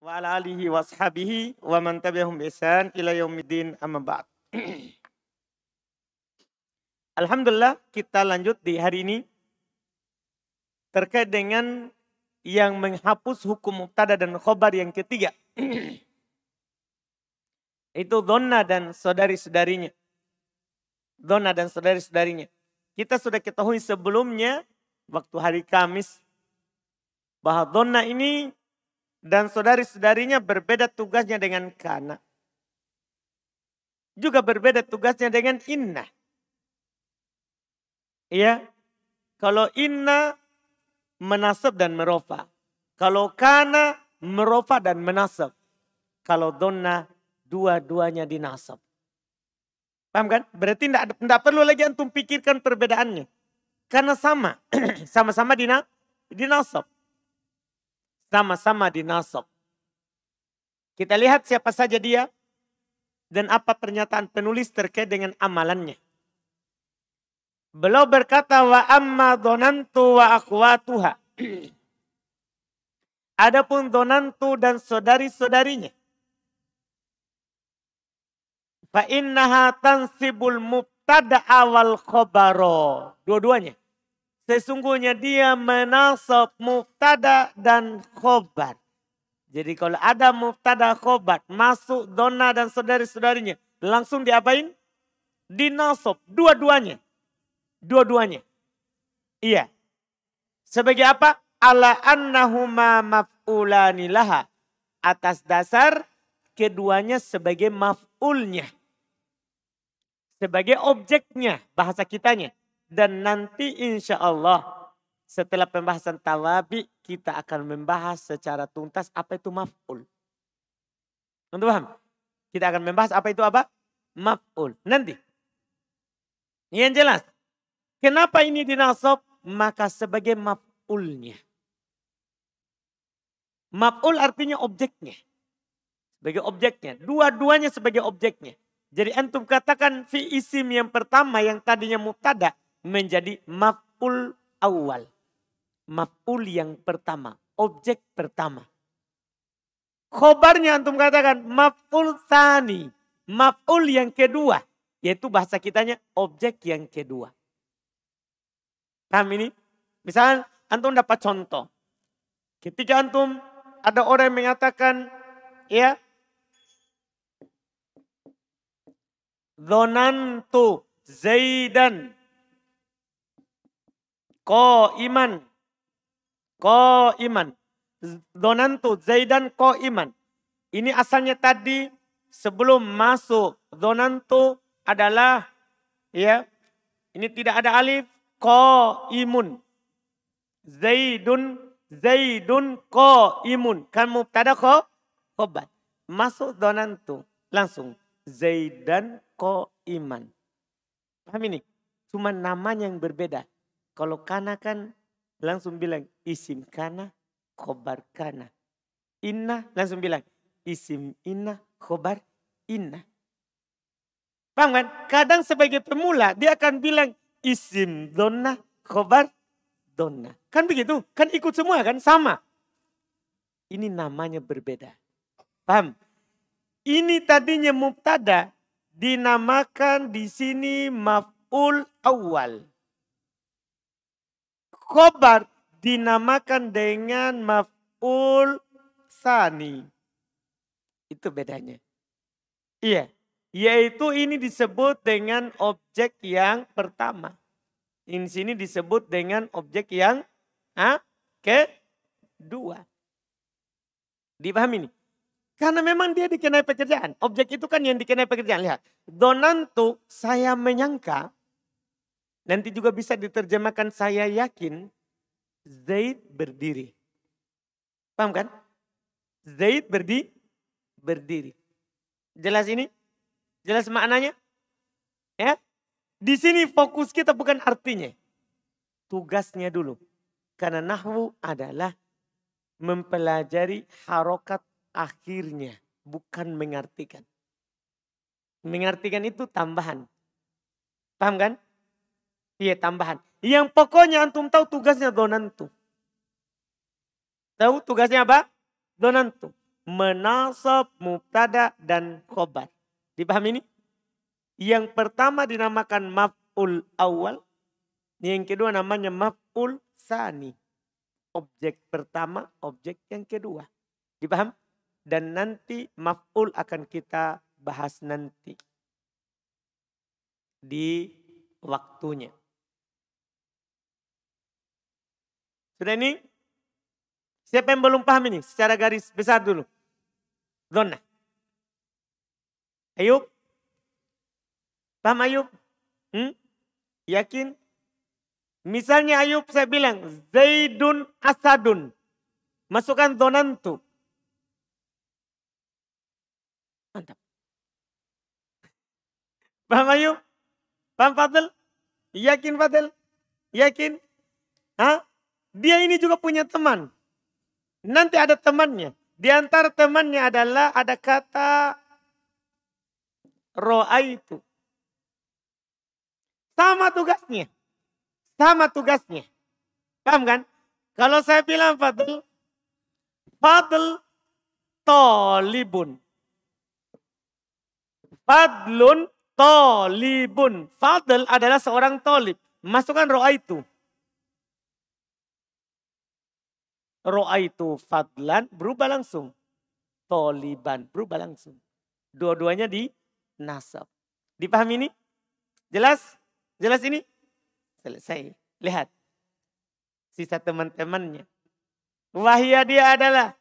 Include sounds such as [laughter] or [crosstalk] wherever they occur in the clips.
wa ala alihi wa ashabihi wa man tabi'ahum ihsan ila yaumiddin amma ba'd. [clears throat] Alhamdulillah kita lanjut di hari ini terkait dengan yang menghapus hukum mubtada dan khobar yang ketiga. [clears throat] Itu donna dan saudari-saudarinya. Donna dan saudari-saudarinya. Kita sudah ketahui sebelumnya waktu hari Kamis bahwa donna ini dan saudari-saudarinya berbeda tugasnya dengan Kana. Juga berbeda tugasnya dengan Inna. Iya. Kalau Inna menasab dan merofa. Kalau Kana merofa dan menasab. Kalau Donna dua-duanya dinasab. Paham kan? Berarti tidak perlu lagi antum pikirkan perbedaannya. Karena sama. [clears throat] Sama-sama dinasab. Sama-sama dinasab. Kita lihat siapa saja dia dan apa pernyataan penulis terkait dengan amalannya. Beliau berkata wa amma donantu wa akhwatuha. [clears throat] Adapun donantu dan saudari-saudarinya. Fa innaha tansibul mubtada awal khobaro. Dua-duanya. Sesungguhnya dia menasab muf'tada dan khobat. Jadi kalau ada muf'tada khobat masuk dona dan saudari-saudarinya. Langsung diapain? dinasab Dua-duanya. Dua-duanya. Iya. Sebagai apa? Ala annahuma maf'ulani laha. Atas dasar keduanya sebagai maf'ulnya. Sebagai objeknya bahasa kitanya. Dan nanti insya Allah setelah pembahasan tawabi kita akan membahas secara tuntas apa itu maf'ul. Untuk paham? Kita akan membahas apa itu apa? Maf'ul. Nanti. Yang jelas. Kenapa ini dinasob? Maka sebagai maf'ulnya. Maf'ul artinya objeknya. Sebagai objeknya. Dua-duanya sebagai objeknya. Jadi antum katakan fi isim yang pertama yang tadinya muktadak menjadi maf'ul awal. Maf'ul yang pertama, objek pertama. Khobarnya antum katakan maf'ul tani, maf'ul yang kedua, yaitu bahasa kitanya objek yang kedua. Paham ini? Misalnya antum dapat contoh. Ketika antum ada orang yang mengatakan ya Zonantu Zaidan Ko iman. Ko iman. Donantu Zaidan ko iman. Ini asalnya tadi sebelum masuk donantu adalah ya ini tidak ada alif ko imun. Zaidun Zaidun ko imun. kamu ada ko khobar. Masuk donantu langsung Zaidan ko iman. Paham ini? Cuma namanya yang berbeda. Kalau kana kan langsung bilang isim kana, khobar kana. Inna langsung bilang isim inna, khobar inna. Paham kan? Kadang sebagai pemula dia akan bilang isim donna, khobar donna. Kan begitu? Kan ikut semua kan? Sama. Ini namanya berbeda. Paham? Ini tadinya mubtada dinamakan di sini maf'ul awal khobar dinamakan dengan maf'ul sani. Itu bedanya. Iya. Yaitu ini disebut dengan objek yang pertama. Ini sini disebut dengan objek yang ha, kedua. Dipahami nih? Karena memang dia dikenai pekerjaan. Objek itu kan yang dikenai pekerjaan. Lihat. Donantu saya menyangka Nanti juga bisa diterjemahkan saya yakin Zaid berdiri. Paham kan? Zaid berdi berdiri. Jelas ini? Jelas maknanya? Ya? Di sini fokus kita bukan artinya. Tugasnya dulu. Karena nahwu adalah mempelajari harokat akhirnya. Bukan mengartikan. Mengartikan itu tambahan. Paham kan? Iya tambahan. Yang pokoknya antum tahu tugasnya donantu. Tahu tugasnya apa? Donantu. Menasab, mubtada, dan khobar. Dipahami ini? Yang pertama dinamakan maf'ul awal. Yang kedua namanya maf'ul sani. Objek pertama, objek yang kedua. Dipaham? Dan nanti maf'ul akan kita bahas nanti. Di waktunya. Sudah ini? Siapa yang belum paham ini? Secara garis besar dulu. Zona. Ayub. Paham Ayub? Hmm? Yakin? Misalnya Ayub saya bilang Zaidun Asadun. Masukkan donantu. Mantap. Paham Ayub? Paham Fadl? Yakin Fadl? Yakin? Hah? Dia ini juga punya teman. Nanti ada temannya. Di antara temannya adalah ada kata roa itu. Sama tugasnya. Sama tugasnya. Paham kan? Kalau saya bilang Fadl, Fadl tolibun. Fadlun tolibun. Fadl adalah seorang tolib. Masukkan roa itu Ro'a itu fadlan berubah langsung. Toliban berubah langsung. Dua-duanya di nasab. Dipahami ini? Jelas? Jelas ini? Selesai. Lihat. Sisa teman-temannya. Wahia dia adalah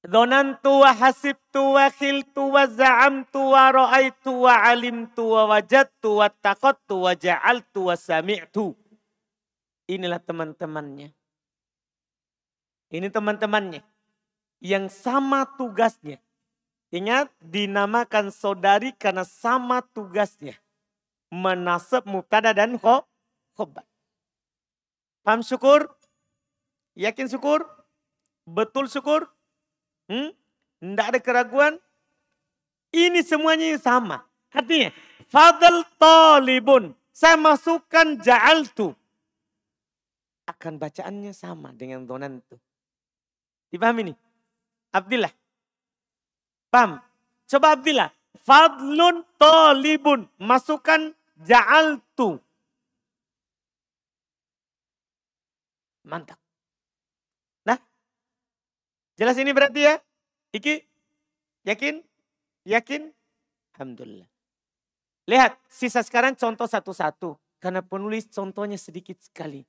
Donantu wa hasibtu wa khiltu wa za'amtu wa ra'aitu wa alimtu wa wajadtu wa taqattu wa ja'altu wa sami'tu. Inilah teman-temannya. Ini teman-temannya yang sama tugasnya. Ingat dinamakan saudari karena sama tugasnya. Menasab mutada dan khobar. Paham syukur? Yakin syukur? Betul syukur? Hmm? Tidak ada keraguan? Ini semuanya yang sama. Artinya, fadl talibun. Saya masukkan ja'altu. Akan bacaannya sama dengan donan donantu. Dipahami nih? Abdillah. Paham? Coba Abdillah. Fadlun tolibun. Masukkan ja'altu. Mantap. Nah. Jelas ini berarti ya? Iki? Yakin? Yakin? Alhamdulillah. Lihat, sisa sekarang contoh satu-satu. Karena penulis contohnya sedikit sekali.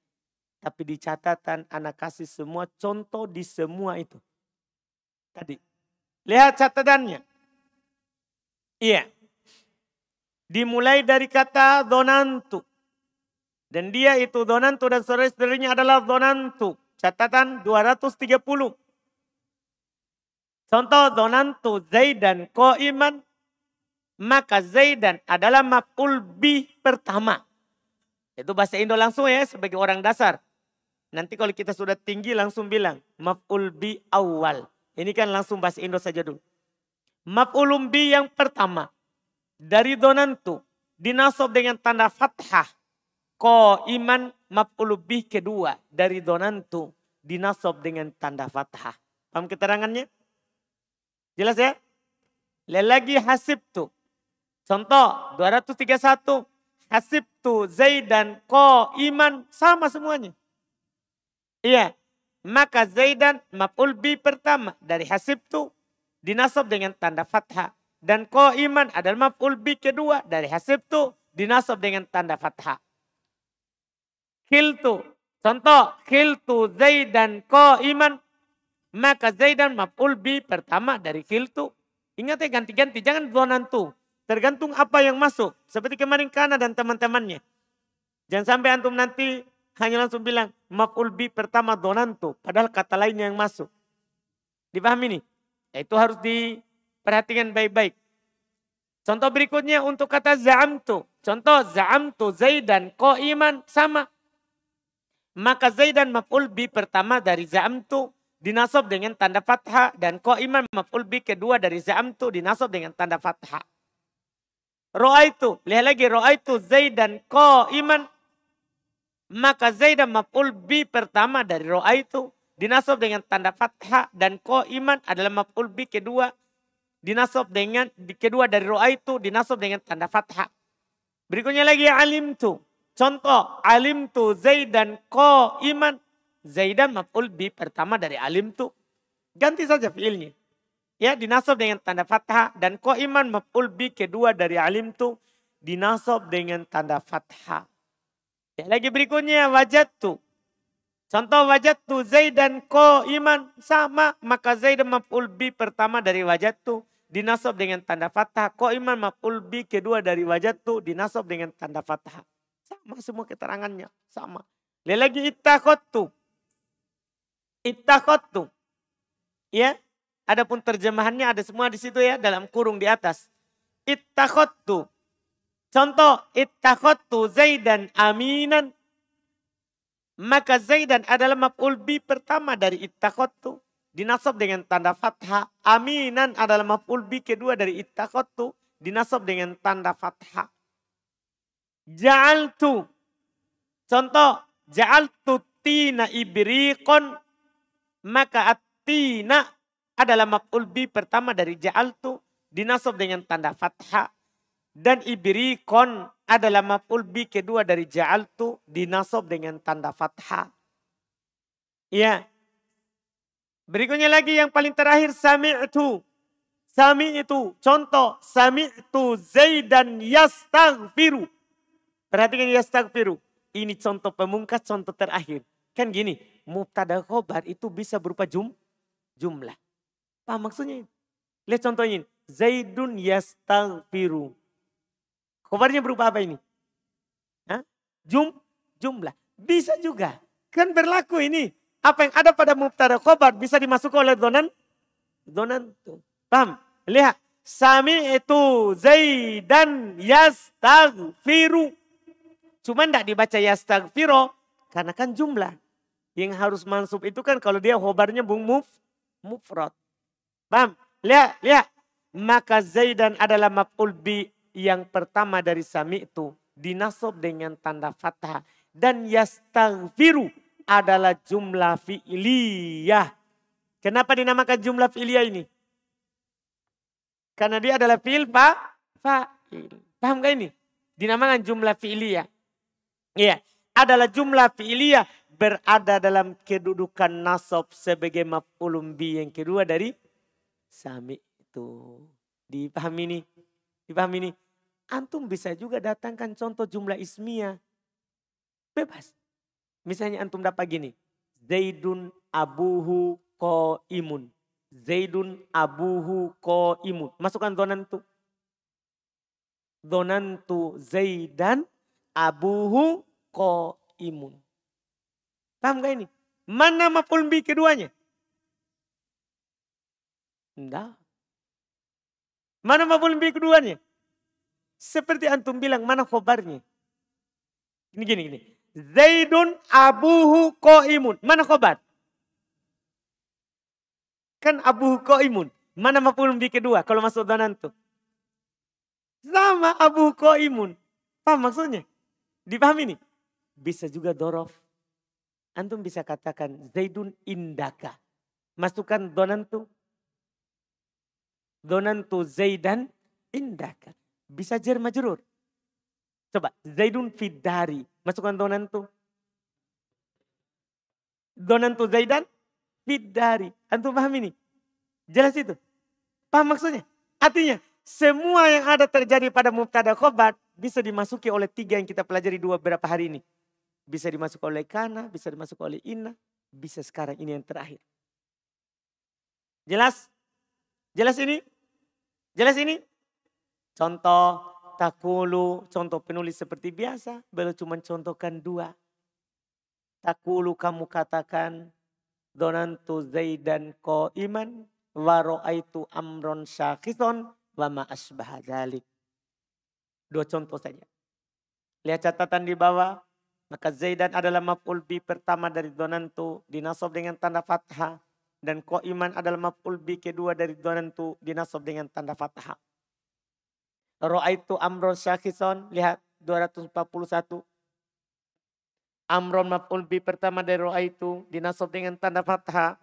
Tapi di catatan anak kasih semua contoh di semua itu. Tadi. Lihat catatannya. Iya. Dimulai dari kata donantu. Dan dia itu donantu dan saudara-saudaranya adalah donantu. Catatan 230. Contoh donantu Zaidan ko iman. Maka Zaidan adalah makulbi bi pertama. Itu bahasa Indo langsung ya sebagai orang dasar. Nanti kalau kita sudah tinggi langsung bilang maf'ul bi awal. Ini kan langsung bahasa Indo saja dulu. Maf'ulum bi yang pertama dari donantu dinasob dengan tanda fathah. Ko iman maf'ul bi kedua dari donantu dinasob dengan tanda fathah. Paham keterangannya? Jelas ya? Lelagi hasib tuh. Contoh 231. Hasib tuh Zaidan ko iman sama semuanya. Iya. Maka Zaidan maf'ul bi pertama dari hasib tu dinasab dengan tanda fathah. Dan ko iman adalah maf'ul bi kedua dari hasib tu dinasab dengan tanda fathah. Khiltu. Contoh. Khiltu Zaidan ko iman. Maka Zaidan maf'ul bi pertama dari khiltu. Ingat ya ganti-ganti. Jangan tu Tergantung apa yang masuk. Seperti kemarin Kana dan teman-temannya. Jangan sampai antum nanti hanya langsung bilang maf'ul bi pertama donantu. Padahal kata lainnya yang masuk. Dipahami nih? Ya, itu harus diperhatikan baik-baik. Contoh berikutnya untuk kata za'amtu. Contoh za'amtu zaidan ko iman sama. Maka zaidan maf'ul bi pertama dari za'amtu dinasob dengan tanda fathah. Dan ko iman maf'ul bi kedua dari za'amtu dinasob dengan tanda fathah. itu Lihat lagi ro'aitu zaidan ko iman maka Zaidah maf'ul bi pertama dari ro'a itu dinasob dengan tanda fathah dan ko iman adalah maf'ul bi kedua dinasob dengan kedua dari roa itu dinasob dengan tanda fathah. Berikutnya lagi alim tu. Contoh alim tu zaidan ko iman. Zaidan maf'ul bi pertama dari alim tu. Ganti saja fiilnya. Ya dinasob dengan tanda fathah dan ko iman maf'ul bi kedua dari alim tu dinasob dengan tanda fathah. Ya, lagi berikutnya wajat tu. Contoh wajat tu Zaid dan ko iman sama maka Zaid maf'ul bi pertama dari wajat tu dinasob dengan tanda fathah. Ko iman maf'ul bi kedua dari wajat tu dinasob dengan tanda fathah. Sama semua keterangannya sama. Lihat lagi ita ita kotu, Ya, adapun terjemahannya ada semua di situ ya dalam kurung di atas. ita kotu. Contoh, ittakhattu Zaidan aminan. Maka Zaidan adalah maf'ul bi pertama dari ittakhattu. Dinasab dengan tanda fathah. Aminan adalah maf'ul bi kedua dari ittakhattu. Dinasab dengan tanda fathah. Ja'altu. Contoh, ja'altu tina ibriqon. Maka at-tina adalah maf'ul bi pertama dari ja'altu. Dinasab dengan tanda fathah dan ibrikon adalah maf'ul bi kedua dari ja'altu dinasob dengan tanda fathah. Ya. Berikutnya lagi yang paling terakhir sami'tu. Sami itu contoh sami'tu Zaidan yastaghfiru. Perhatikan yastaghfiru. Ini contoh pemungkas, contoh terakhir. Kan gini, mubtada khobar itu bisa berupa jum, jumlah. apa maksudnya? Lihat contohnya ini. Zaidun yastaghfiru. Kobarnya berupa apa ini? Hah? Jum, jumlah. Bisa juga. Kan berlaku ini. Apa yang ada pada mubtada khobar bisa dimasukkan oleh donan. Donan tuh. Paham? Lihat. Sami itu Zaidan yastagfiru. cuman tidak dibaca yastagfiro. Karena kan jumlah. Yang harus mansub itu kan kalau dia khobarnya bung muf, mufrod. Paham? Lihat, lihat. Maka Zaidan adalah maf'ul bi yang pertama dari sami itu dinasob dengan tanda fathah. Dan yastaghfiru adalah jumlah fi'liyah. Kenapa dinamakan jumlah fi'liyah ini? Karena dia adalah fi'il fa, fa'il. Paham gak ini? Dinamakan jumlah fi'liyah. Iya. Adalah jumlah fi'liyah berada dalam kedudukan nasab sebagai maf'ulun bi yang kedua dari sami itu. Dipahami ini? Dipahami ini? Antum bisa juga datangkan contoh jumlah ismiah. Bebas. Misalnya antum dapat gini. Zaidun abuhu ko imun. Zaidun abuhu ko imun. Masukkan donantu. Donantu Zaidan abuhu ko imun. Paham gak ini? Mana maful bi keduanya? Enggak. Mana maful lebih keduanya? Seperti antum bilang, mana khobarnya? Ini gini, gini. Zaidun abuhu koimun. Mana khobar? Kan abuhu koimun. Mana maful lebih kedua kalau masuk donan antum. Sama abuhu koimun. Paham maksudnya? Dipahami nih? Bisa juga dorof. Antum bisa katakan Zaidun indaka. Masukkan donan Zonantu Zaidan indaka. Bisa jar majrur. Coba Zaidun fidari. Masukkan zonantu. Zonantu Zaidan fidari. Antum paham ini? Jelas itu? Paham maksudnya? Artinya semua yang ada terjadi pada mubtada khobar bisa dimasuki oleh tiga yang kita pelajari dua berapa hari ini. Bisa dimasuki oleh kana, bisa dimasuki oleh inna, bisa sekarang ini yang terakhir. Jelas? Jelas ini? Jelas ini? Contoh takulu, contoh penulis seperti biasa. Beliau cuma contohkan dua. Takulu kamu katakan, donantu zaidan ko iman, waro'aitu amron syakison, wama asbah dalik. Dua contoh saja. Lihat catatan di bawah. Maka Zaidan adalah maf'ul bi pertama dari donantu. Dinasob dengan tanda fathah dan ko iman adalah maf'ul bi kedua dari tu dinasab dengan tanda fathah. itu amron syakison. Lihat 241. Amron maf'ul bi pertama dari itu dinasab dengan tanda fathah.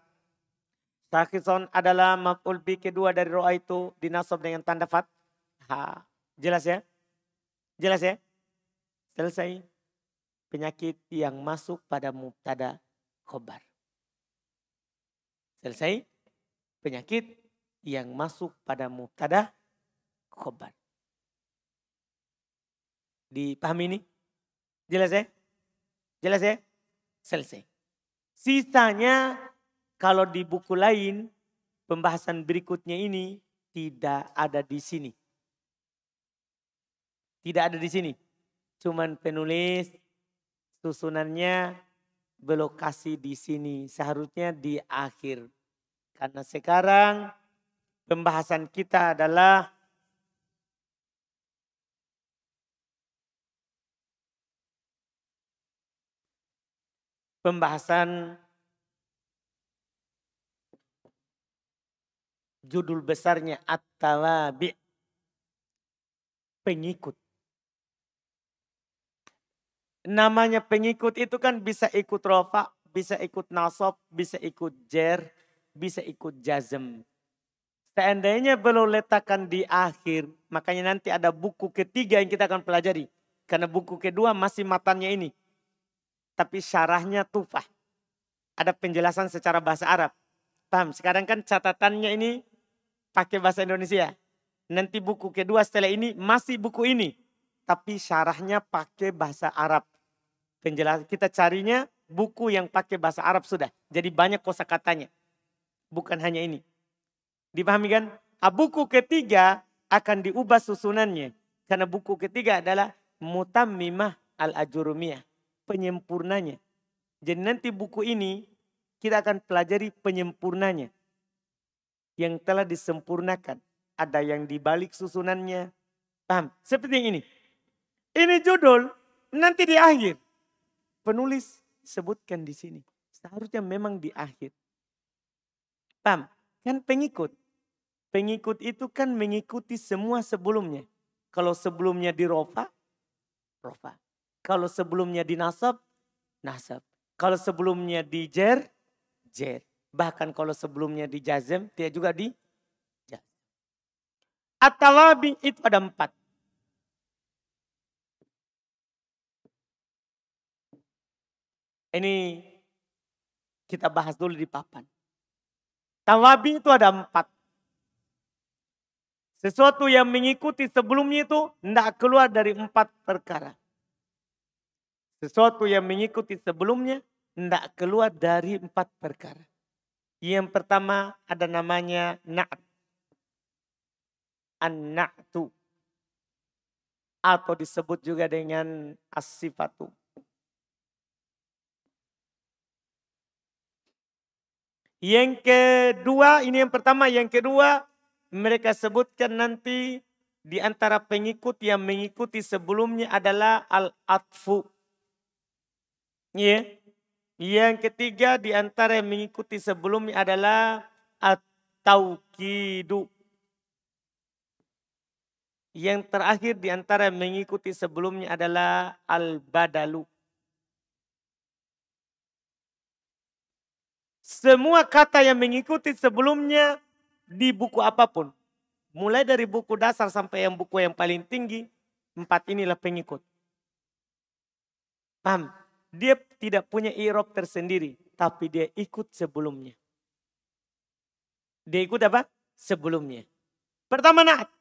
Syakison adalah maf'ul bi kedua dari itu dinasab dengan tanda fathah. Jelas ya? Jelas ya? Selesai. Penyakit yang masuk pada mubtada khobar. Selesai penyakit yang masuk pada mubtada khobar. Dipahami ini? Jelas ya? Jelas ya? Selesai. Sisanya kalau di buku lain pembahasan berikutnya ini tidak ada di sini. Tidak ada di sini. Cuman penulis susunannya berlokasi di sini, seharusnya di akhir. Karena sekarang pembahasan kita adalah pembahasan judul besarnya At-Tawabi. Pengikut namanya pengikut itu kan bisa ikut rofa, bisa ikut nasab, bisa ikut jer, bisa ikut jazm. Seandainya belum letakkan di akhir, makanya nanti ada buku ketiga yang kita akan pelajari. Karena buku kedua masih matanya ini. Tapi syarahnya tufah. Ada penjelasan secara bahasa Arab. Paham? Sekarang kan catatannya ini pakai bahasa Indonesia. Nanti buku kedua setelah ini masih buku ini tapi syarahnya pakai bahasa Arab. Penjelasan kita carinya buku yang pakai bahasa Arab sudah. Jadi banyak kosakatanya. Bukan hanya ini. Dipahami kan? Ah, buku ketiga akan diubah susunannya. Karena buku ketiga adalah Mutammimah Al-Ajurumiyah. Penyempurnanya. Jadi nanti buku ini kita akan pelajari penyempurnanya. Yang telah disempurnakan. Ada yang dibalik susunannya. Paham? Seperti ini. Ini judul nanti di akhir. Penulis sebutkan di sini. Seharusnya memang di akhir. pam Kan pengikut. Pengikut itu kan mengikuti semua sebelumnya. Kalau sebelumnya di rofa, rofa. Kalau sebelumnya di nasab, nasab. Kalau sebelumnya di jer, jer. Bahkan kalau sebelumnya di jazem, dia juga di jazem. At-talabi itu ada empat. Ini kita bahas dulu di papan. Tawabi itu ada empat. Sesuatu yang mengikuti sebelumnya itu tidak keluar dari empat perkara. Sesuatu yang mengikuti sebelumnya tidak keluar dari empat perkara. Yang pertama ada namanya na'at. An-na'tu. Atau disebut juga dengan as-sifatu. Yang kedua, ini yang pertama. Yang kedua, mereka sebutkan nanti di antara pengikut yang mengikuti sebelumnya adalah al-atfu. Yeah. Yang ketiga di antara yang mengikuti sebelumnya adalah at-taukidu. Yang terakhir di antara yang mengikuti sebelumnya adalah al-badalu. Semua kata yang mengikuti sebelumnya di buku apapun. Mulai dari buku dasar sampai yang buku yang paling tinggi. Empat inilah pengikut. Paham? Dia tidak punya irob tersendiri. Tapi dia ikut sebelumnya. Dia ikut apa? Sebelumnya. Pertama naat.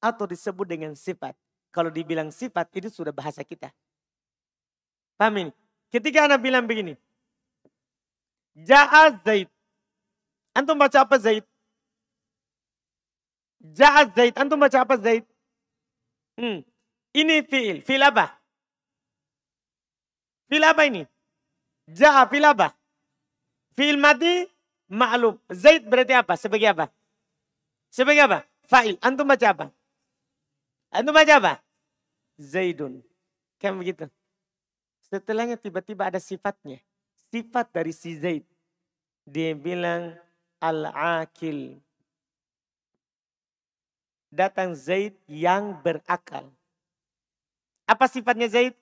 Atau disebut dengan sifat. Kalau dibilang sifat itu sudah bahasa kita. Paham ini? Ketika anak bilang begini. Ja'a Zaid. Antum baca apa Zaid? Ja'a Zaid. Antum baca apa Zaid? Hmm. Ini fi'il. Fi'il apa? Fi'il apa ini? Ja'a fi'il apa? Fi'il mati maklum. Zaid berarti apa? Sebagai apa? Sebagai apa? Fa'il. Antum baca apa? Antum baca apa? Zaidun. Kayak begitu. Setelahnya tiba-tiba ada sifatnya sifat dari si Zaid. Dia bilang al-akil. Datang Zaid yang berakal. Apa sifatnya Zaid?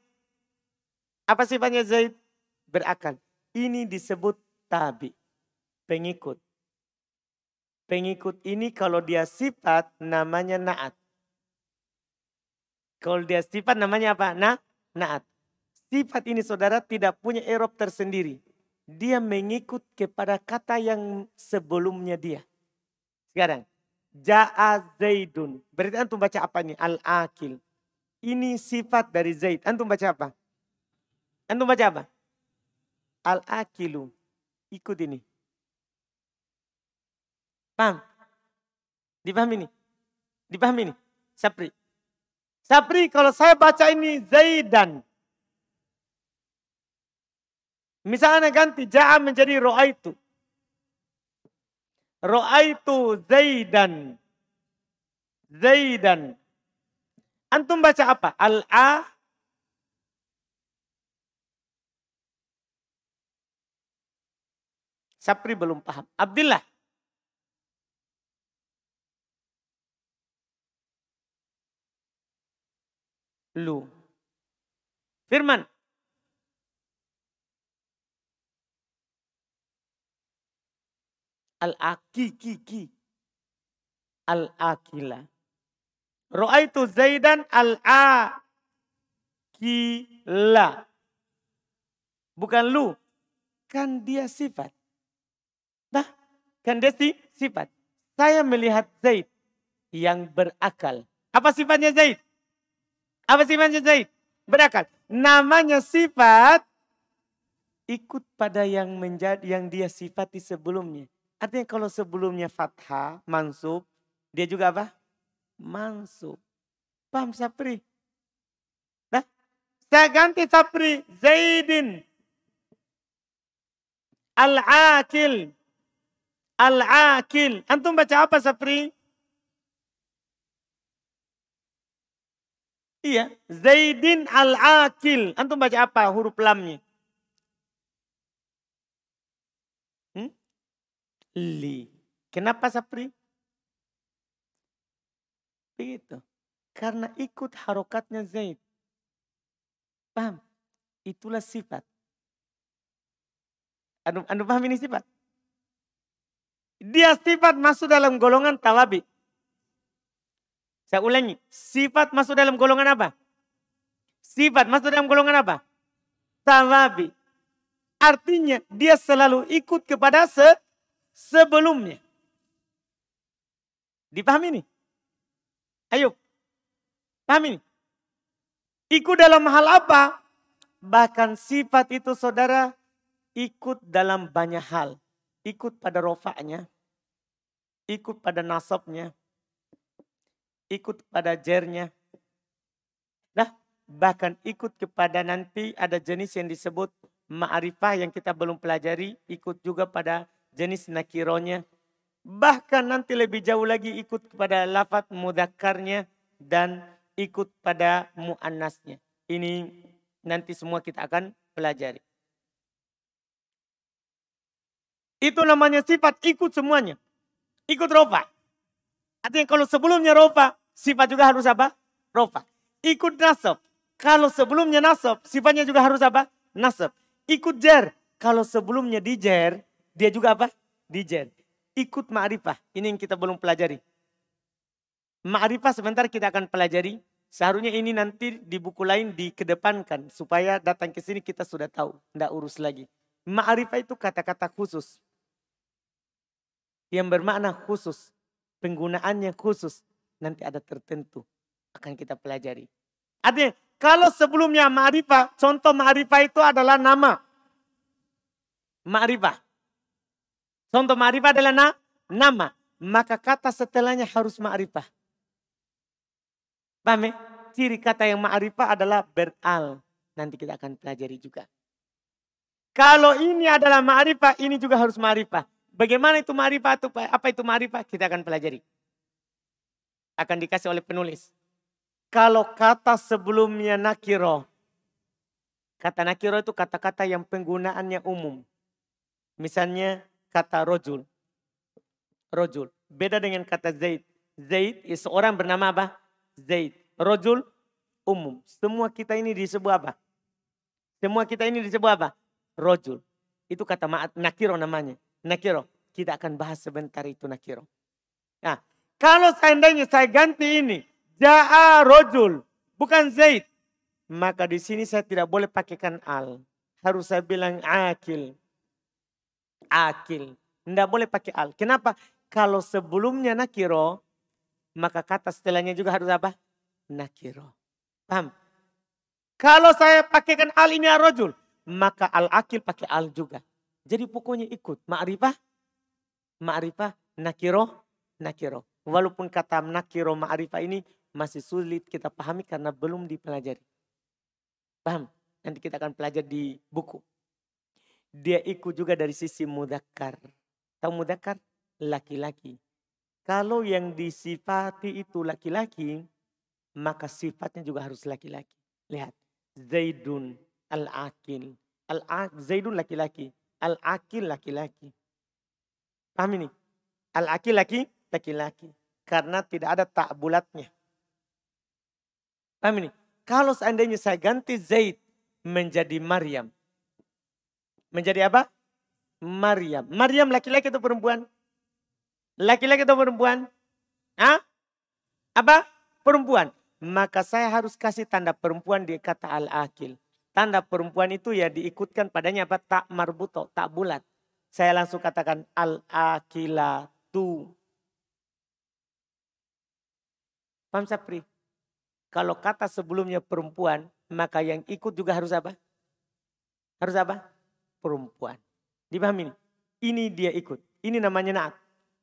Apa sifatnya Zaid? Berakal. Ini disebut tabi, pengikut. Pengikut ini kalau dia sifat namanya naat. Kalau dia sifat namanya apa? Na, naat. Sifat ini saudara tidak punya erop tersendiri. Dia mengikut kepada kata yang sebelumnya dia. Sekarang. Ja'a Zaidun. Berarti antum baca apa nih? Al-Akil. Ini sifat dari Zaid. Antum baca apa? Antum baca apa? Al-Akilu. Ikut ini. Paham? Dipahami ini? Dipahami ini? Sapri. Sapri kalau saya baca ini Zaidan. Misalnya ganti ja'a menjadi itu. Roa itu Zaidan. Zaidan. Antum baca apa? Al-A. Sapri belum paham. Abdillah. Lu. Firman. al aqiqiqi Al-Akila. Ru'aitu Zaidan al-Akila. Bukan lu. Kan dia sifat. Nah, kan dia si, sifat. Saya melihat Zaid yang berakal. Apa sifatnya Zaid? Apa sifatnya Zaid? Berakal. Namanya sifat ikut pada yang menjadi yang dia sifati sebelumnya. Artinya kalau sebelumnya fathah, mansub, dia juga apa? Mansub. Paham Sapri? Nah, saya ganti Sapri. Zaidin. Al-Akil. Al-Akil. Antum baca apa Sapri? Iya. Zaidin Al-Akil. Antum baca apa huruf lamnya? li. Kenapa Sapri? Begitu. Karena ikut harokatnya Zaid. Paham? Itulah sifat. Anu, anu paham ini sifat? Dia sifat masuk dalam golongan talabi. Saya ulangi. Sifat masuk dalam golongan apa? Sifat masuk dalam golongan apa? Talabi. Artinya dia selalu ikut kepada se sebelumnya. Dipahami nih? Ayo. Pahami nih? Ikut dalam hal apa? Bahkan sifat itu saudara ikut dalam banyak hal. Ikut pada rofaknya. Ikut pada nasabnya. Ikut pada jernya. Nah, bahkan ikut kepada nanti ada jenis yang disebut ma'rifah yang kita belum pelajari. Ikut juga pada jenis nakironya. Bahkan nanti lebih jauh lagi ikut kepada lafat mudakarnya dan ikut pada mu'annasnya. Ini nanti semua kita akan pelajari. Itu namanya sifat ikut semuanya. Ikut ropa. Artinya kalau sebelumnya ropa, sifat juga harus apa? Ropa. Ikut nasab. Kalau sebelumnya nasab, sifatnya juga harus apa? Nasab. Ikut jer Kalau sebelumnya dijer, dia juga apa? Dijen. Ikut ma'rifah. Ini yang kita belum pelajari. Ma'rifah sebentar kita akan pelajari. Seharusnya ini nanti di buku lain dikedepankan. Supaya datang ke sini kita sudah tahu. Tidak urus lagi. Ma'rifah itu kata-kata khusus. Yang bermakna khusus. Penggunaannya khusus. Nanti ada tertentu. Akan kita pelajari. Artinya kalau sebelumnya ma'rifah. Contoh ma'rifah itu adalah nama. Ma'rifah. Contoh ma'rifah adalah na, nama. Maka kata setelahnya harus ma'rifah. Paham ya? Ciri kata yang ma'rifah adalah beral. Nanti kita akan pelajari juga. Kalau ini adalah ma'rifah, ini juga harus ma'rifah. Bagaimana itu ma'rifah apa itu ma'rifah? Kita akan pelajari. Akan dikasih oleh penulis. Kalau kata sebelumnya nakiro. Kata nakiro itu kata-kata yang penggunaannya umum. Misalnya kata rojul. Rojul. Beda dengan kata Zaid. Zaid seorang bernama apa? Zaid. Rojul umum. Semua kita ini disebut apa? Semua kita ini disebut apa? Rojul. Itu kata ma'at nakiro namanya. Nakiro. Kita akan bahas sebentar itu nakiro. Nah, kalau seandainya saya ganti ini. Ja'a rojul. Bukan Zaid. Maka di sini saya tidak boleh pakaikan al. Harus saya bilang akil akil. Tidak boleh pakai al. Kenapa? Kalau sebelumnya nakiro, maka kata setelahnya juga harus apa? Nakiro. Paham? Kalau saya pakaikan al ini arrojul, maka al akil pakai al juga. Jadi pokoknya ikut. Ma'rifah, ma'rifah, nakiro, nakiro. Walaupun kata nakiro ma'rifah ini masih sulit kita pahami karena belum dipelajari. Paham? Nanti kita akan pelajari di buku. Dia ikut juga dari sisi mudakar. Tahu mudakar? Laki-laki. Kalau yang disifati itu laki-laki, maka sifatnya juga harus laki-laki. Lihat. Zaidun al-akil. Al, aqil Zaidun laki-laki. Al-akil laki-laki. Paham ini? Al-akil laki? Laki-laki. Karena tidak ada tak bulatnya. Paham ini? Kalau seandainya saya ganti Zaid menjadi Maryam menjadi apa? Maryam. Maryam laki-laki atau perempuan? Laki-laki atau perempuan? Hah? Apa? Perempuan. Maka saya harus kasih tanda perempuan di kata al-akil. Tanda perempuan itu ya diikutkan padanya apa? Tak marbuto, tak bulat. Saya langsung katakan al-akilatu. Paham Sapri? Kalau kata sebelumnya perempuan, maka yang ikut juga harus apa? Harus apa? perempuan. Dipahami ini? Ini dia ikut. Ini namanya naat.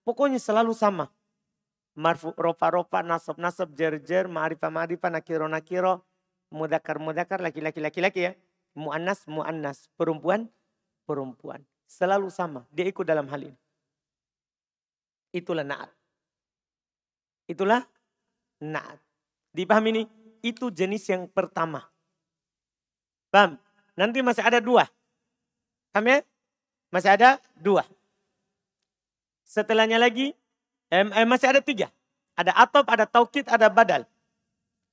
Pokoknya selalu sama. Marfu, ropa ropa, nasab nasab, jer jer, ma'rifah ma'rifah, nakiro nakiro, mudakar mudakar, laki laki laki laki ya. Mu'annas mu'annas, perempuan perempuan. Selalu sama. Dia ikut dalam hal ini. Itulah naat. Itulah naat. Dipahami ini? Itu jenis yang pertama. Paham? Nanti masih ada dua. Amin? Masih ada dua. Setelahnya lagi, eh, eh, masih ada tiga. Ada atop, ada taukid, ada badal.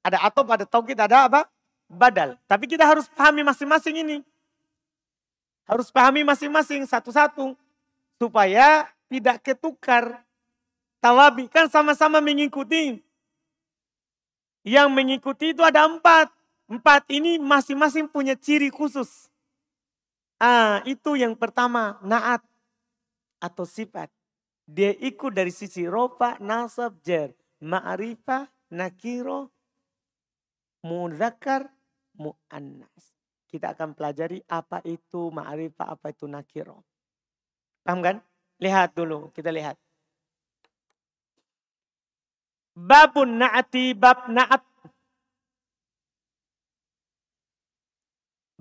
Ada atop, ada taukid, ada apa? Badal. Tapi kita harus pahami masing-masing ini. Harus pahami masing-masing satu-satu. Supaya tidak ketukar. Tawabi kan sama-sama mengikuti. Yang mengikuti itu ada empat. Empat ini masing-masing punya ciri khusus. Ah, itu yang pertama, naat atau sifat. Dia ikut dari sisi ropa, nasab, jer, ma'rifah, nakiro, muzakar mu'annas. Kita akan pelajari apa itu ma'rifah, apa itu nakiro. Paham kan? Lihat dulu, kita lihat. Babun na'ati, bab na'at.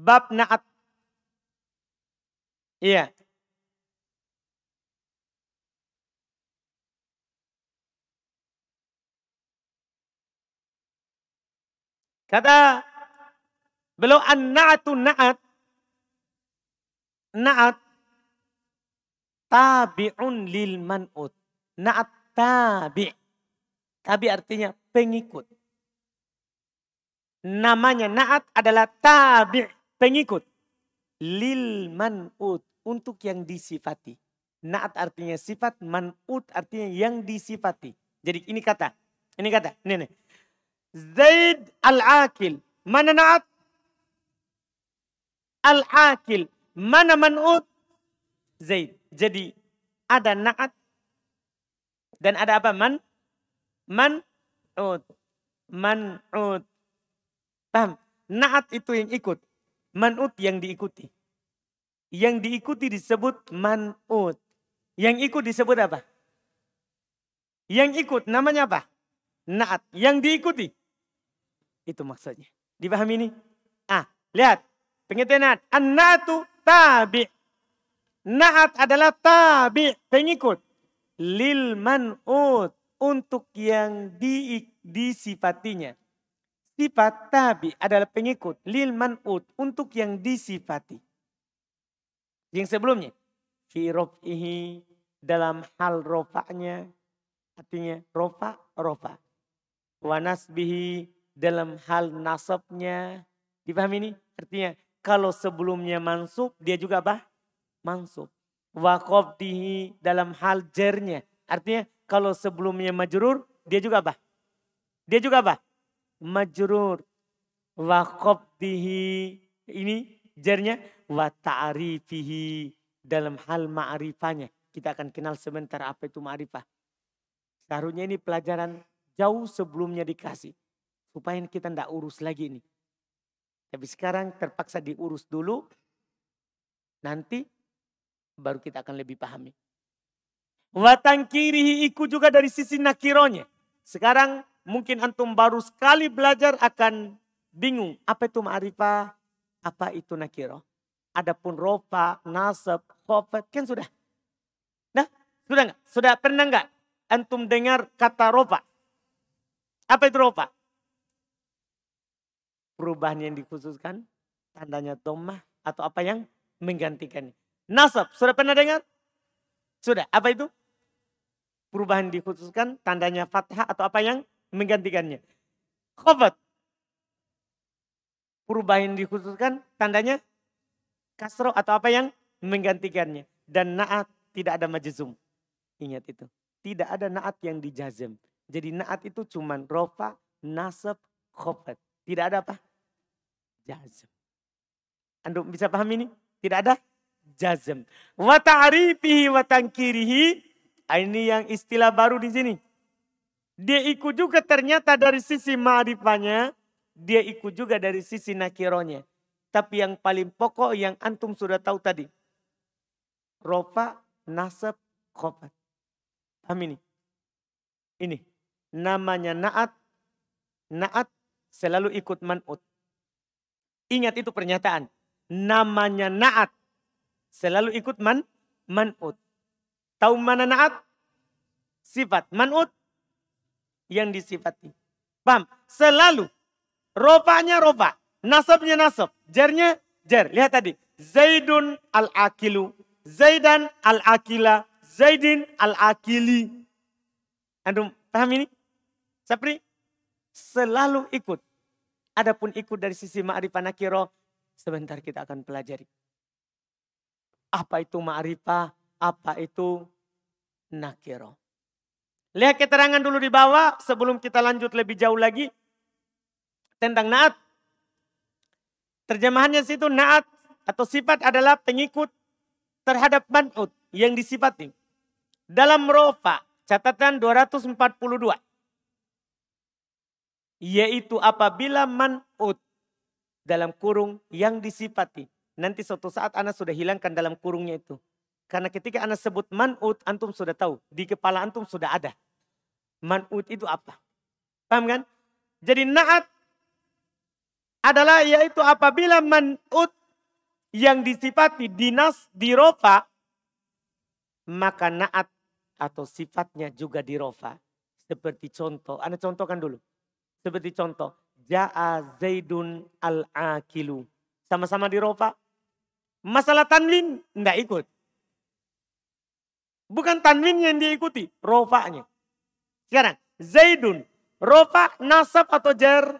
Bab na'at. Iya. Kata beliau an-na'atu na'at na'at tabi'un lil man'ut. Na'at tabi. Tabi artinya pengikut. Namanya na'at adalah tabi, pengikut lil manut untuk yang disifati. Naat artinya sifat, manut artinya yang disifati. Jadi ini kata, ini kata, ini nih. Zaid al-akil. Mana naat? Al-akil. Mana manut Zaid. Jadi ada naat dan ada apa? Man manut ut. Paham? Naat itu yang ikut. Manut yang diikuti. Yang diikuti disebut manut. Yang ikut disebut apa? Yang ikut namanya apa? Naat. Yang diikuti. Itu maksudnya. Dipahami ini? Ah, lihat. Pengertian naat. An-naatu tabi. Naat adalah tabi. Pengikut. Lil manut Untuk yang di, disifatinya. Sifat tabi adalah pengikut lil manut untuk yang disifati. Yang sebelumnya fi rofihi dalam hal rofaknya artinya rofa rofa. wanasbihi dalam hal nasabnya. Dipahami ini? Artinya kalau sebelumnya mansub dia juga apa? Mansub. Wakobdihi dalam hal jernya. Artinya kalau sebelumnya majurur dia juga apa? Dia juga apa? majrur wa qabdihi ini jernya wa ta'rifihi dalam hal ma'rifahnya. Kita akan kenal sebentar apa itu ma'rifah. Seharusnya ini pelajaran jauh sebelumnya dikasih. Supaya kita tidak urus lagi ini. Tapi sekarang terpaksa diurus dulu. Nanti baru kita akan lebih pahami. Watang kirihi iku juga dari sisi nakironya. Sekarang Mungkin antum baru sekali belajar akan bingung. Apa itu ma'rifah? Apa itu nakiro? Adapun rofa, nasab, khofat kan sudah. Nah, sudah nggak? Sudah pernah nggak antum dengar kata rofa? Apa itu rofa? Perubahan yang dikhususkan, tandanya domah atau apa yang menggantikannya. Nasab, sudah pernah dengar? Sudah, apa itu? Perubahan dikhususkan, tandanya fathah atau apa yang menggantikannya. Khobat. Perubahan dikhususkan tandanya kasro atau apa yang menggantikannya. Dan naat tidak ada majazum, Ingat itu. Tidak ada naat yang dijazem. Jadi naat itu cuma rofa, nasab, khobat. Tidak ada apa? Jazem. Anda bisa paham ini? Tidak ada jazm. Wa ta'rifihi ah, Ini yang istilah baru di sini. Dia ikut juga ternyata dari sisi ma'rifahnya, dia ikut juga dari sisi nakironya. Tapi yang paling pokok yang antum sudah tahu tadi. Ropa, nasab, khobat. Paham ini? Ini namanya naat. Naat selalu ikut manut. Ingat itu pernyataan. Namanya naat selalu ikut man manut. Tahu mana naat? Sifat manut yang disifati. Paham? Selalu. Rofanya rofa. Nasabnya nasab. Jernya jer. Lihat tadi. Zaidun al-akilu. Zaidan al-akila. Zaidin al-akili. Antum paham ini? Sapri? Selalu ikut. Adapun ikut dari sisi ma'rifah nakiro. Sebentar kita akan pelajari. Apa itu ma'rifah? Apa itu nakiro? Lihat keterangan dulu di bawah sebelum kita lanjut lebih jauh lagi tentang naat. Terjemahannya situ naat atau sifat adalah pengikut terhadap manut yang disifati. Dalam rofa catatan 242. Yaitu apabila manut dalam kurung yang disifati. Nanti suatu saat anak sudah hilangkan dalam kurungnya itu. Karena ketika Anda sebut man'ut, Antum sudah tahu. Di kepala Antum sudah ada. Man'ut itu apa? Paham kan? Jadi na'at adalah yaitu apabila man'ut yang disifati dinas dirofa, maka na'at atau sifatnya juga dirofa. Seperti contoh, Anda contohkan dulu. Seperti contoh, Ja'a Zaidun al-Akilu. Sama-sama dirofa. Masalah tanwin, tidak ikut Bukan tanwin yang diikuti, rofaknya. Sekarang, Zaidun, rofak, nasab atau jar?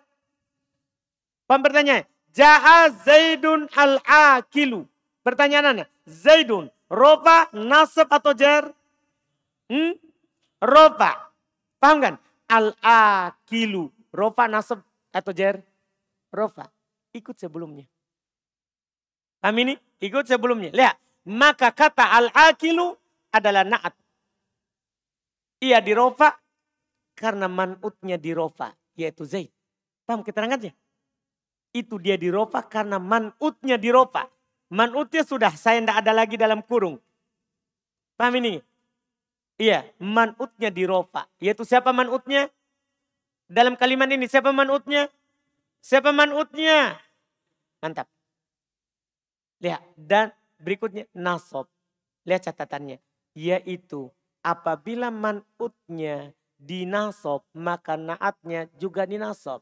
pertanyaan? Ja'a Zaidun al-akilu. Pertanyaannya, Zaidun, rofa, nasab atau jar? Hmm? Rofa. Paham kan? Al-akilu. Rofa, nasab atau jar? Rofa. Ikut sebelumnya. Paham ini? Ikut sebelumnya. Lihat. Maka kata al-akilu adalah naat. Ia dirofa karena manutnya dirofa yaitu Zaid. Paham keterangannya? Itu dia dirofa karena manutnya dirofa. Manutnya sudah saya tidak ada lagi dalam kurung. Paham ini? Iya, manutnya dirofa. Yaitu siapa manutnya? Dalam kalimat ini siapa manutnya? Siapa manutnya? Mantap. Lihat dan berikutnya nasob. Lihat catatannya. Yaitu apabila manutnya dinasob maka naatnya juga dinasob.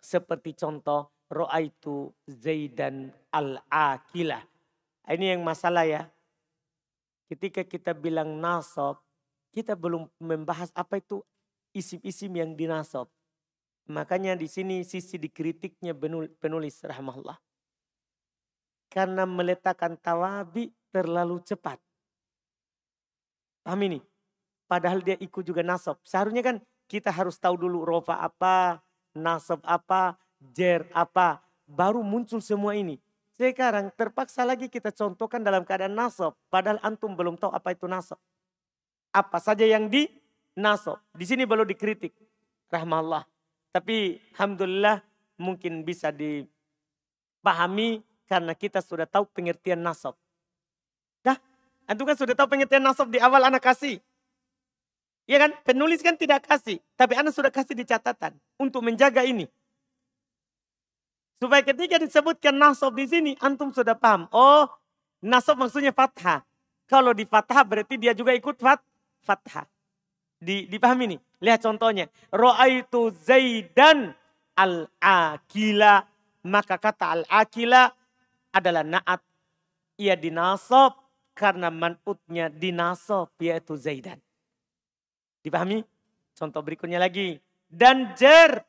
Seperti contoh roa itu zaidan al akila Ini yang masalah ya. Ketika kita bilang nasob, kita belum membahas apa itu isim-isim yang dinasob. Makanya di sini sisi dikritiknya penulis rahmahullah. Karena meletakkan tawabi terlalu cepat. Paham ini? Padahal dia ikut juga nasab. Seharusnya kan kita harus tahu dulu rofa apa, nasab apa, jer apa. Baru muncul semua ini. Sekarang terpaksa lagi kita contohkan dalam keadaan nasab. Padahal antum belum tahu apa itu nasab. Apa saja yang di nasab. Di sini baru dikritik. Rahmallah. Tapi Alhamdulillah mungkin bisa dipahami karena kita sudah tahu pengertian nasab. Antum kan sudah tahu pengertian nasab di awal anak kasih. Iya kan? Penulis kan tidak kasih. Tapi anak sudah kasih di catatan. Untuk menjaga ini. Supaya ketika disebutkan nasab di sini, antum sudah paham. Oh, nasab maksudnya fathah. Kalau di fathah berarti dia juga ikut fat, fathah. Di, dipahami ini? Lihat contohnya. Ro'aitu Zaidan al-akila. Maka kata al-akila adalah na'at. Ia dinasab karena manputnya dinasob yaitu Zaidan. Dipahami? Contoh berikutnya lagi. Dan jer.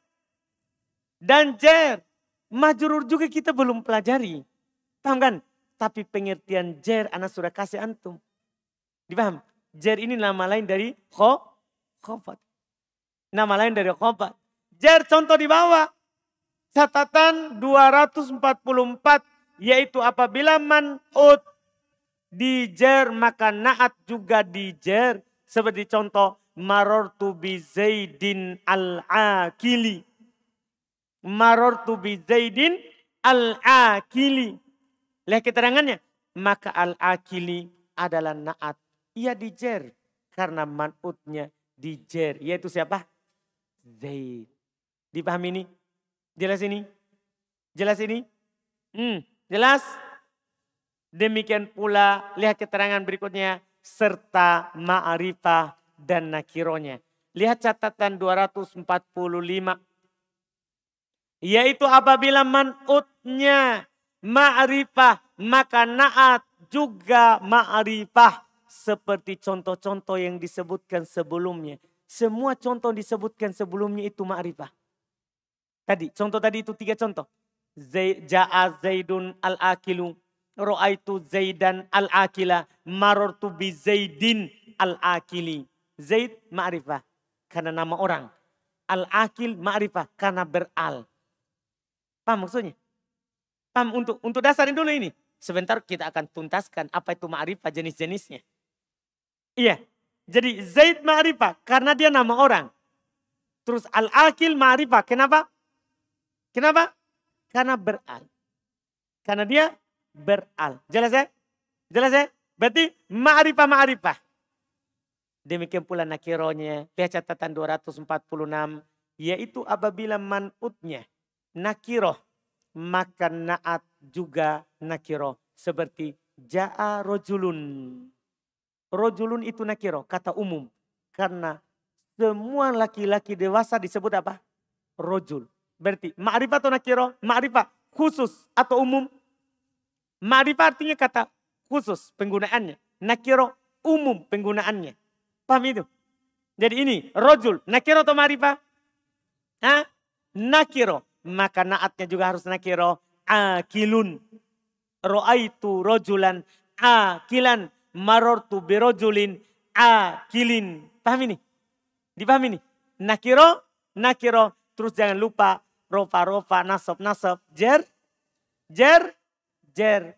Dan jer. Majurur juga kita belum pelajari. Paham kan? Tapi pengertian jer anak sudah kasih antum. Dipaham? Jer ini nama lain dari kho, khofat. Nama lain dari khofat. Jer contoh di bawah. Catatan 244 yaitu apabila manut Dijer maka naat juga dijer. Seperti contoh tu bi Zaidin al-akili. tu bi Zaidin al-akili. Lihat keterangannya. Maka al-akili adalah naat. Ia dijer karena manutnya dijer. Yaitu siapa? Zaid. Dipahami ini? Jelas ini? Jelas ini? Hmm, jelas? Demikian pula lihat keterangan berikutnya serta ma'rifah dan nakironya. Lihat catatan 245. Yaitu apabila manutnya ma'rifah maka naat juga ma'rifah. Seperti contoh-contoh yang disebutkan sebelumnya. Semua contoh yang disebutkan sebelumnya itu ma'rifah. Tadi, contoh tadi itu tiga contoh. Ja'a Zaidun al-Akilu Ru'aitu Zaidan al-akila. Marortu bi Zaidin al-akili. Zaid ma'rifah. Karena nama orang. Al-akil ma'rifah. Karena beral. Paham maksudnya? Paham untuk untuk dasarin dulu ini. Sebentar kita akan tuntaskan apa itu ma'rifah jenis-jenisnya. Iya. Jadi Zaid ma'rifah karena dia nama orang. Terus al-akil ma'rifah. Kenapa? Kenapa? Karena beral. Karena dia beral. Jelas ya? Jelas ya? Berarti ma'rifah-ma'rifah. Demikian pula nakironya. Lihat catatan 246. Yaitu apabila manutnya nakiroh. Maka naat juga nakiroh. Seperti ja'a rojulun. Rojulun itu nakiroh. Kata umum. Karena semua laki-laki dewasa disebut apa? Rojul. Berarti ma'rifah atau nakiroh? Ma'rifah khusus atau umum? Ma'rifah artinya kata khusus penggunaannya. Nakiro umum penggunaannya. Paham itu? Jadi ini rojul. Nakiro atau ma'rifah? Hah? Nakiro. Maka naatnya juga harus nakiro. Akilun. Ro'aitu rojulan. Akilan. Marortu berojulin Akilin. Paham ini? Dipahami ini? Nakiro. Nakiro. Terus jangan lupa rofa rofa nasab nasab jer jer Jer,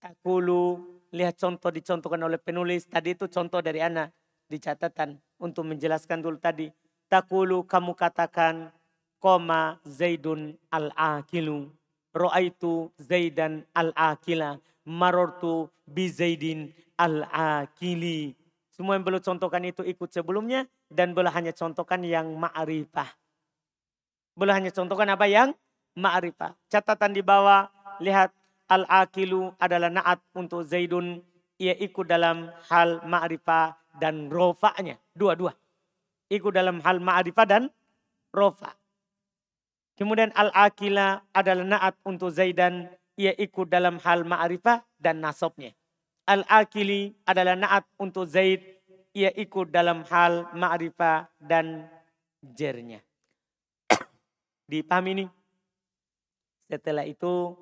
takulu. Lihat contoh dicontohkan oleh penulis. Tadi itu contoh dari anak di catatan untuk menjelaskan dulu tadi. Takulu kamu katakan koma Zaidun al-akilu. Ro'aitu Zaidan al-akila. Marortu bi Zaidin al-akili. Semua yang belum contohkan itu ikut sebelumnya dan belah hanya contohkan yang ma'rifah. belah hanya contohkan apa yang ma'rifah. Catatan di bawah lihat Al-akilu adalah naat untuk Zaidun. Ia ikut dalam hal ma'rifah dan rofa'nya Dua-dua. Ikut dalam hal ma'rifah dan rofa. Kemudian al-akila adalah naat untuk Zaidan. Ia ikut dalam hal ma'rifah dan nasabnya. Al-akili adalah naat untuk Zaid. Ia ikut dalam hal ma'rifah dan jernya. [coughs] Dipahami ini? Setelah itu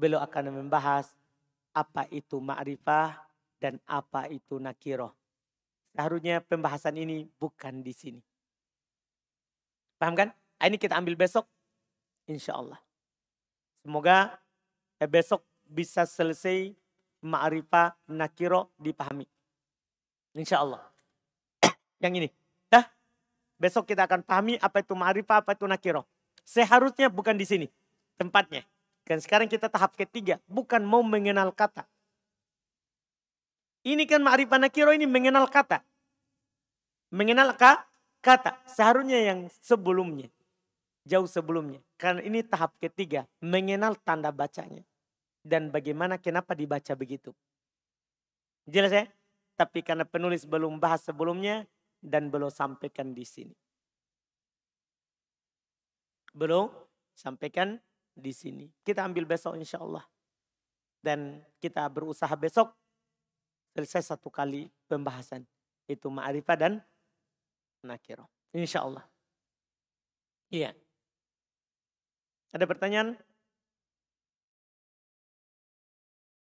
Beliau akan membahas apa itu ma'rifah dan apa itu nakiroh. Seharusnya pembahasan ini bukan di sini. Paham kan? Ah, ini kita ambil besok. Insya Allah. Semoga eh, besok bisa selesai ma'rifah nakiro dipahami. Insya Allah. [coughs] Yang ini. Dah. Besok kita akan pahami apa itu ma'rifah, apa itu nakiro. Seharusnya bukan di sini tempatnya. Dan sekarang kita tahap ketiga, bukan mau mengenal kata. Ini kan ma'rifah nakiro ini mengenal kata. Mengenal ka, kata. Seharusnya yang sebelumnya. Jauh sebelumnya. Karena ini tahap ketiga. Mengenal tanda bacanya. Dan bagaimana kenapa dibaca begitu. Jelas ya? Tapi karena penulis belum bahas sebelumnya. Dan belum sampaikan di sini. Belum sampaikan di sini. Kita ambil besok insya Allah. Dan kita berusaha besok selesai satu kali pembahasan. Itu ma'rifah dan nakiro. Insya Allah. Iya. Ada pertanyaan?